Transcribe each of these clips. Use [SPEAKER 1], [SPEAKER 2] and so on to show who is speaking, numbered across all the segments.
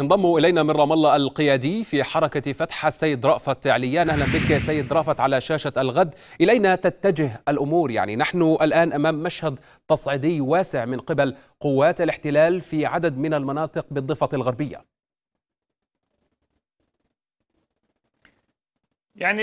[SPEAKER 1] انضم الينا من رام الله القيادي في حركه فتح السيد رأفت عليان اهلا بك سيد رأفت على شاشه الغد الينا تتجه الامور يعني نحن الان امام مشهد تصعيدي واسع من قبل قوات الاحتلال في عدد من المناطق بالضفه الغربيه
[SPEAKER 2] يعني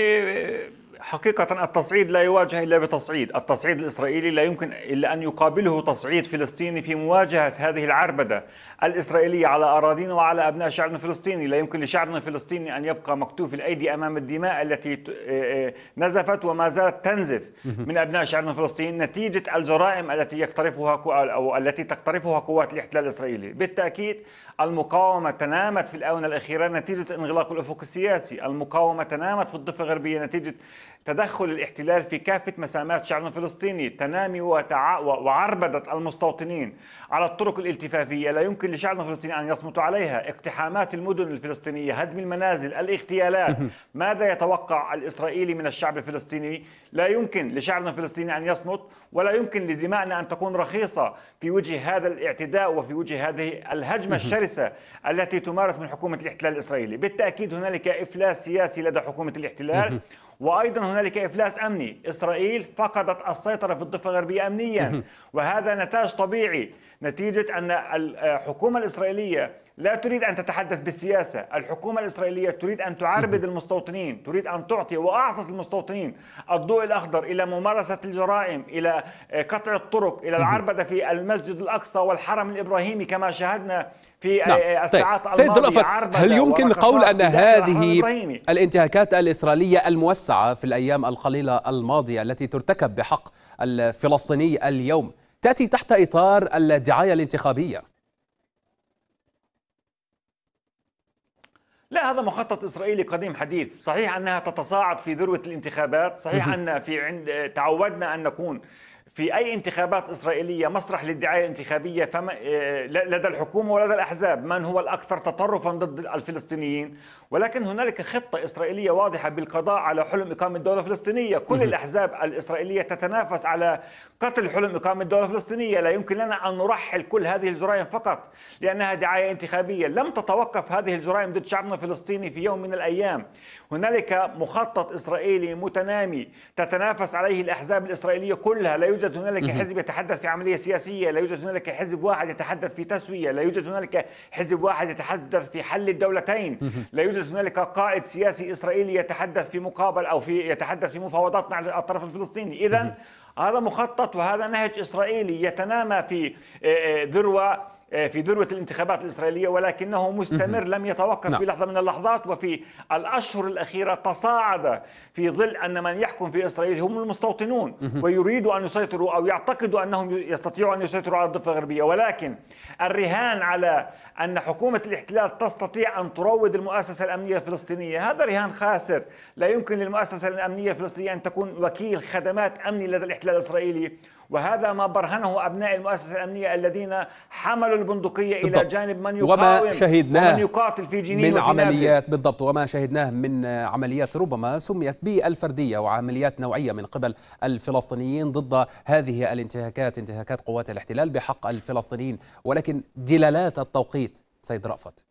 [SPEAKER 2] حقيقة التصعيد لا يواجه إلا بتصعيد التصعيد الإسرائيلي لا يمكن إلا أن يقابله تصعيد فلسطيني في مواجهة هذه العربدة الإسرائيلية على أراضينا وعلى أبناء شعبنا الفلسطيني لا يمكن لشعبنا الفلسطيني أن يبقى مكتوف الأيدي أمام الدماء التي آه، آه، نزفت وما زالت تنزف من أبناء شعبنا الفلسطيني نتيجة الجرائم التي يقترفها أو التي تقترفها قوات الاحتلال الإسرائيلي بالتأكيد المقاومة تنامت في الآونة الأخيرة نتيجة انغلاق الأفق السياسي المقاومة تنامت في الضفة الغربية نتيجة تدخل الاحتلال في كافة مسامات شعبنا الفلسطيني تنامي وعربدة المستوطنين على الطرق الالتفافية لا يمكن لشعبنا الفلسطيني أن يصمت عليها اقتحامات المدن الفلسطينية هدم المنازل الاغتيالات ماذا يتوقع الإسرائيلي من الشعب الفلسطيني لا يمكن لشعبنا الفلسطيني أن يصمت ولا يمكن لدمائنا أن تكون رخيصة في وجه هذا الاعتداء وفي وجه هذه الهجمة الشرسة التي تمارس من حكومة الاحتلال الإسرائيلي بالتأكيد هنالك إفلاس سياسي لدى حكومة الاحتلال وأيضا هنالك إفلاس أمني إسرائيل فقدت السيطرة في الضفة الغربية أمنيا وهذا نتاج طبيعي نتيجة أن الحكومة الإسرائيلية لا تريد أن تتحدث بالسياسة الحكومة الإسرائيلية تريد أن تعربد المستوطنين تريد أن تعطي وأعطت المستوطنين الضوء الأخضر إلى ممارسة الجرائم إلى آه، قطع الطرق إلى العربدة في المسجد الأقصى والحرم الإبراهيمي كما شاهدنا في آه، نعم. آه، طيب. الساعات طيب. سيد رأفت هل يمكن القول أن هذه
[SPEAKER 1] الانتهاكات الإسرائيلية الموسعة في الأيام القليلة الماضية التي ترتكب بحق الفلسطيني اليوم تأتي تحت إطار الدعاية الانتخابية
[SPEAKER 2] لا هذا مخطط إسرائيلي قديم حديث صحيح أنها تتصاعد في ذروة الانتخابات صحيح أن في عند تعودنا أن نكون في أي انتخابات إسرائيلية مسرح للدعاية الانتخابية فما آه، لدى الحكومة ولدى الأحزاب من هو الأكثر تطرفا ضد الفلسطينيين ولكن هنالك خطة إسرائيلية واضحة بالقضاء على حلم إقامة دولة فلسطينية كل الأحزاب الإسرائيلية تتنافس على قتل حلم إقامة دولة فلسطينية لا يمكن لنا أن نرحل كل هذه الجرائم فقط لأنها دعاية انتخابية لم تتوقف هذه الجرائم ضد شعبنا الفلسطيني في يوم من الأيام هنالك مخطط إسرائيلي متنامي تتنافس عليه الأحزاب الإسرائيلية كلها لا يوجد يوجد هنالك حزب يتحدث في عملية سياسية لا يوجد هنالك حزب واحد يتحدث في تسوية لا يوجد هنالك حزب واحد يتحدث في حل الدولتين لا يوجد هنالك قائد سياسي إسرائيلي يتحدث في مقابل أو في يتحدث في مفاوضات مع الطرف الفلسطيني إذا هذا مخطط وهذا نهج إسرائيلي يتنامى في آه، آه، ذروة آه، في ذروة الانتخابات الإسرائيلية ولكنه مستمر لم يتوقف في نعم. لحظة من اللحظات وفي الأشهر الأخيرة تصاعد في ظل أن من يحكم في إسرائيل هم المستوطنون ويريدوا أن يسيطروا أو يعتقدوا أنهم يستطيعوا أن يسيطروا على الضفة الغربية ولكن الرهان على أن حكومة الاحتلال تستطيع أن تروض المؤسسة الأمنية الفلسطينية هذا رهان خاسر لا يمكن للمؤسسة الأمنية الفلسطينية أن تكون وكيل خدمات أمني لدى الاحتلال الإسرائيلي وهذا ما برهنه أبناء المؤسسة الأمنية الذين حملوا البندقية بالضبط. إلى جانب من يقاوم وما شهدناه ومن يقاتل في جنين من عمليات نابلس.
[SPEAKER 1] بالضبط وما شهدناه من عمليات ربما سميت بالفردية وعمليات نوعية من قبل الفلسطينيين ضد هذه الانتهاكات انتهاكات قوات الاحتلال بحق الفلسطينيين ولكن دلالات التوقيت سيد رأفت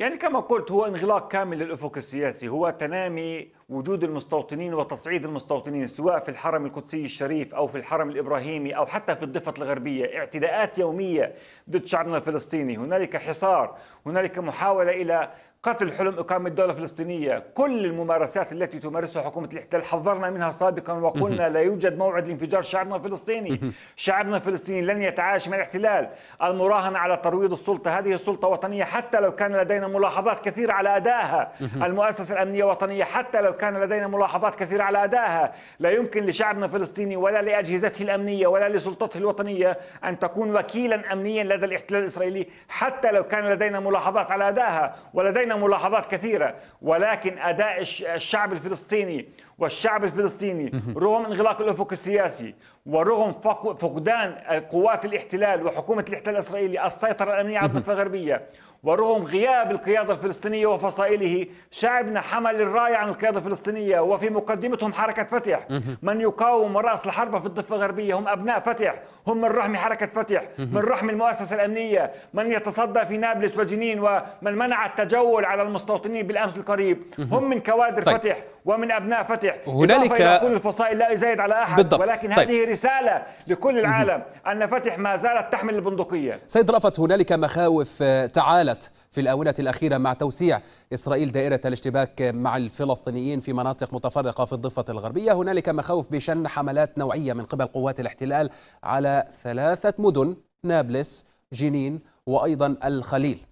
[SPEAKER 2] يعني كما قلت هو انغلاق كامل للأفق السياسي هو تنامي وجود المستوطنين وتصعيد المستوطنين سواء في الحرم القدسي الشريف أو في الحرم الإبراهيمي أو حتى في الضفة الغربية اعتداءات يومية ضد شعبنا الفلسطيني هنالك حصار هنالك محاولة إلى قتل حلم إقامة دولة فلسطينية كل الممارسات التي تمارسها حكومة الاحتلال حذرنا منها سابقا وقلنا لا يوجد موعد لانفجار شعبنا الفلسطيني شعبنا الفلسطيني لن يتعايش مع الاحتلال المراهنة على ترويض السلطة هذه السلطة وطنية حتى لو كان لدينا ملاحظات كثيرة على أدائها المؤسسة الأمنية وطنية حتى لو كان لدينا ملاحظات كثيرة على أدائها لا يمكن لشعبنا الفلسطيني ولا لأجهزته الأمنية ولا لسلطته الوطنية أن تكون وكيلا أمنيا لدى الاحتلال الإسرائيلي حتى لو كان لدينا ملاحظات على أدائها ولدينا لدينا ملاحظات كثيرة ولكن أداء الشعب الفلسطيني والشعب الفلسطيني رغم انغلاق الأفق السياسي ورغم فقدان قوات الاحتلال وحكومة الاحتلال الإسرائيلي السيطرة الأمنية على الضفة الغربية ورغم غياب القيادة الفلسطينية وفصائله شعبنا حمل الراية عن القيادة الفلسطينية وفي مقدمتهم حركة فتح من يقاوم رأس الحربة في الضفة الغربية هم أبناء فتح هم من رحم حركة فتح من رحم المؤسسة الأمنية من يتصدى في نابلس وجنين ومن منع التجول القول على المستوطنين بالامس القريب هم من كوادر طيب. فتح ومن ابناء فتح هنالك الى كل الفصائل لا ازايد على احد بالضبط. ولكن طيب. هذه رساله لكل العالم ان فتح ما زالت تحمل البندقيه
[SPEAKER 1] سيد رفت هنالك مخاوف آه، تعالت في الاونه الاخيره مع توسيع اسرائيل دائره الاشتباك مع الفلسطينيين في مناطق متفرقه في الضفه الغربيه هنالك مخاوف بشن حملات نوعيه من قبل قوات الاحتلال على ثلاثه مدن نابلس جنين وايضا الخليل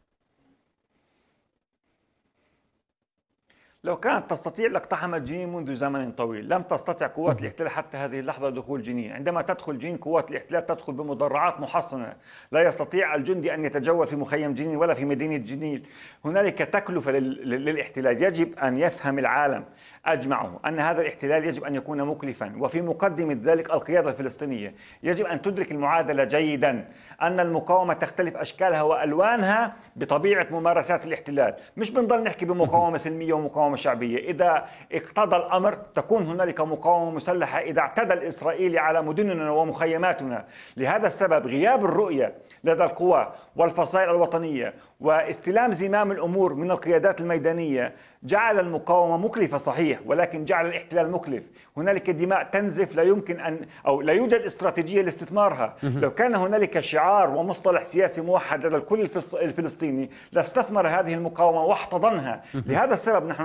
[SPEAKER 1] لو كانت تستطيع لاقتحمت جنين منذ زمن طويل
[SPEAKER 2] لم تستطع قوات الاحتلال حتى هذه اللحظة دخول جنين عندما تدخل جنين قوات الاحتلال تدخل بمدرعات محصنة لا يستطيع الجندي أن يتجول في مخيم جنين ولا في مدينة جنين هنالك تكلفة للاحتلال يجب أن يفهم العالم أجمعه أن هذا الاحتلال يجب أن يكون مكلفا وفي مقدمة ذلك القيادة الفلسطينية يجب أن تدرك المعادلة جيدا أن المقاومة تختلف أشكالها وألوانها بطبيعة ممارسات الاحتلال مش بنضل نحكي بمقاومة سلمية ومقاومة المقاومة الشعبية إذا اقتضى الأمر تكون هنالك مقاومة مسلحة إذا اعتدى الإسرائيلي على مدننا ومخيماتنا لهذا السبب غياب الرؤية لدى القوى والفصائل الوطنية واستلام زمام الأمور من القيادات الميدانية جعل المقاومة مكلفة صحيح ولكن جعل الاحتلال مكلف هنالك دماء تنزف لا يمكن أن أو لا يوجد استراتيجية لاستثمارها لو كان هنالك شعار ومصطلح سياسي موحد لدى الكل الفلسطيني لاستثمر هذه المقاومة واحتضنها لهذا السبب نحن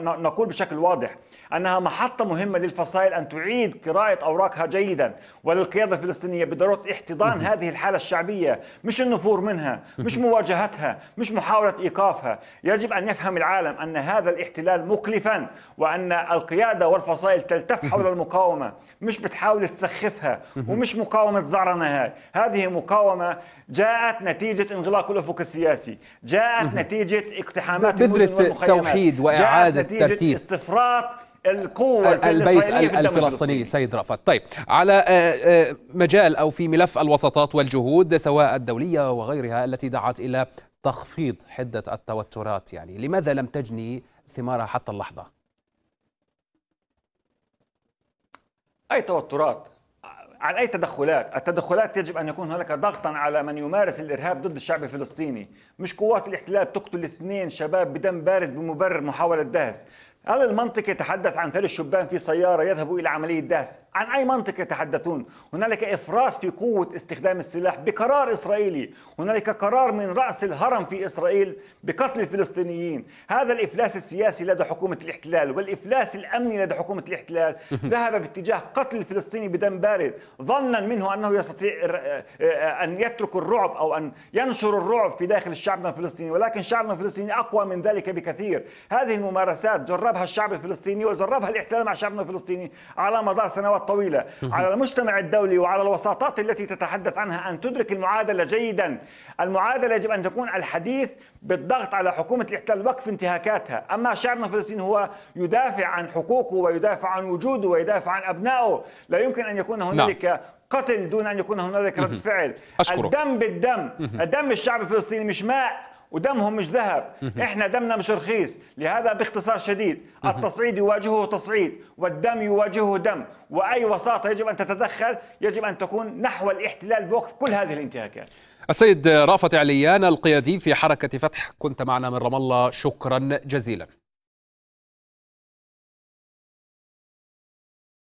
[SPEAKER 2] نقول بشكل واضح أنها محطة مهمة للفصائل أن تعيد قراءة أوراقها جيدا وللقيادة الفلسطينية بضرورة احتضان هذه الحالة الشعبية مش النفور منها مش مواجهتها مش محاولة إيقافها يجب أن يفهم العالم أن هذا الاحتلال مكلفا وأن القيادة والفصائل تلتف حول المقاومة مش بتحاول تسخفها ومش مقاومة زعرنة هاي هذه مقاومة جاءت نتيجة انغلاق الأفق السياسي جاءت نتيجة اقتحامات بذره والمخيمات توحيد وإعادة جاءت نتيجة ترتيب استفراط القوة البيت الفلسطيني
[SPEAKER 1] سيد رأفت طيب على آه، آه، مجال أو في ملف الوساطات والجهود سواء الدولية وغيرها التي دعت إلى تخفيض حدة التوترات يعني لماذا لم تجني ثمارها حتى اللحظة
[SPEAKER 2] أي توترات عن أي تدخلات التدخلات يجب أن يكون هناك ضغطا على من يمارس الإرهاب ضد الشعب الفلسطيني مش قوات الاحتلال تقتل اثنين شباب بدم بارد بمبرر محاولة دهس هل المنطق يتحدث عن ثلث شبان في سيارة يذهبوا إلى عملية دهس؟ عن أي منطق يتحدثون؟ هنالك إفراط في قوة استخدام السلاح بقرار إسرائيلي هنالك قرار من رأس الهرم في إسرائيل بقتل الفلسطينيين هذا الإفلاس السياسي لدى حكومة الاحتلال والإفلاس الأمني لدى حكومة الاحتلال ذهب باتجاه قتل الفلسطيني بدم بارد ظنا منه أنه يستطيع آه، أن يترك الرعب أو أن ينشر الرعب في داخل شعبنا الفلسطيني ولكن شعبنا الفلسطيني أقوى من ذلك بكثير هذه الممارسات جربها جربها الشعب الفلسطيني وجربها الاحتلال مع شعبنا الفلسطيني على مدار سنوات طويلة على المجتمع الدولي وعلى الوساطات التي تتحدث عنها أن تدرك المعادلة جيدا المعادلة يجب أن تكون الحديث بالضغط على حكومة الاحتلال وقف انتهاكاتها أما شعبنا الفلسطيني هو يدافع عن حقوقه ويدافع عن وجوده ويدافع عن أبنائه لا يمكن أن يكون نعم. هنالك قتل دون أن يكون هنالك رد فعل أشكرك. الدم بالدم الدم الشعب الفلسطيني مش ماء ودمهم مش ذهب احنا دمنا مش رخيص لهذا باختصار شديد التصعيد يواجهه تصعيد والدم يواجهه دم واي وساطه يجب ان تتدخل يجب ان تكون نحو الاحتلال بوقف كل هذه الانتهاكات
[SPEAKER 1] السيد رافت عليان القيادي في حركه فتح كنت معنا من رام الله شكرا جزيلا